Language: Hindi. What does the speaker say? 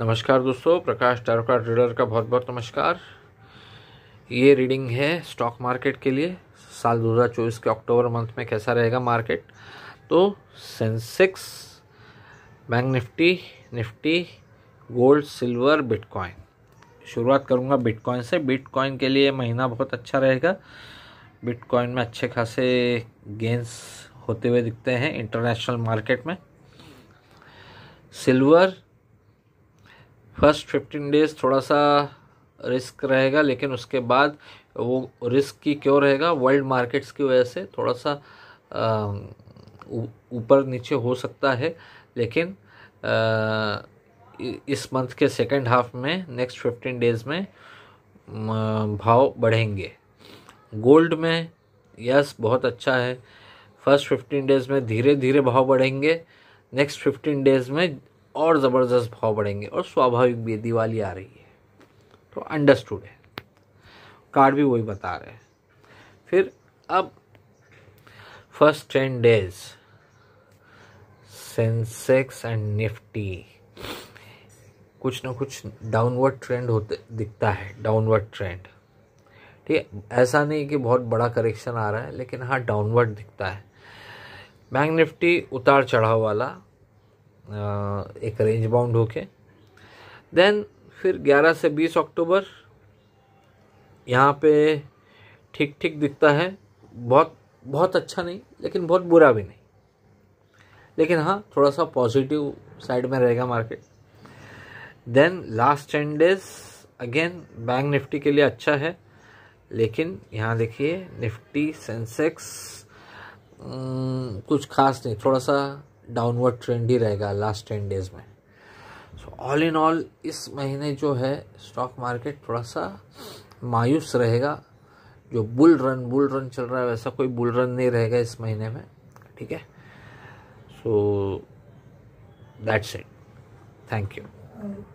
नमस्कार दोस्तों प्रकाश टारोका ट्रेडर का बहुत बहुत नमस्कार ये रीडिंग है स्टॉक मार्केट के लिए साल 2024 के अक्टूबर मंथ में कैसा रहेगा मार्केट तो Sensex bank Nifty Nifty gold silver bitcoin शुरुआत करूँगा बिटकॉइन से बिटकॉइन के लिए महीना बहुत अच्छा रहेगा बिटकॉइन में अच्छे खासे गेंस होते हुए दिखते हैं इंटरनेशनल मार्केट में सिल्वर फर्स्ट फिफ्टीन डेज थोड़ा सा रिस्क रहेगा लेकिन उसके बाद वो रिस्क की क्यों रहेगा वर्ल्ड मार्केट्स की वजह से थोड़ा सा ऊपर नीचे हो सकता है लेकिन आ, इस मंथ के सेकेंड हाफ में नेक्स्ट फिफ्टीन डेज़ में भाव बढ़ेंगे गोल्ड में यस बहुत अच्छा है फर्स्ट फिफ्टीन डेज़ में धीरे धीरे भाव बढ़ेंगे नेक्स्ट फिफ्टीन डेज़ में और ज़बरदस्त भाव बढ़ेंगे और स्वाभाविक भी दिवाली आ रही है तो अंडरस्टूड है कार्ड भी वही बता रहे हैं फिर अब first ten days Sensex and Nifty कुछ ना कुछ डाउनवर्ड ट्रेंड होते दिखता है डाउनवर्ड ट्रेंड ठीक है ऐसा नहीं कि बहुत बड़ा करेक्शन आ रहा है लेकिन हाँ डाउनवर्ड दिखता है बैंक निफ्टी उतार चढ़ाव वाला एक रेंज बाउंड होके देन फिर 11 से 20 अक्टूबर यहाँ पे ठीक ठीक दिखता है बहुत बहुत अच्छा नहीं लेकिन बहुत बुरा भी नहीं लेकिन हाँ थोड़ा सा पॉजिटिव साइड में रहेगा market then last ten days again bank Nifty के लिए अच्छा है लेकिन यहाँ देखिए निफ्टी सेंसेक्स कुछ खास नहीं थोड़ा सा डाउनवर्ड ट्रेंड ही रहेगा लास्ट टेन डेज में सो ऑल इन ऑल इस महीने जो है स्टॉक मार्केट थोड़ा सा मायूस रहेगा जो बुल रन बुल रन चल रहा है वैसा कोई बुल रन नहीं रहेगा इस महीने में ठीक है so that's it thank you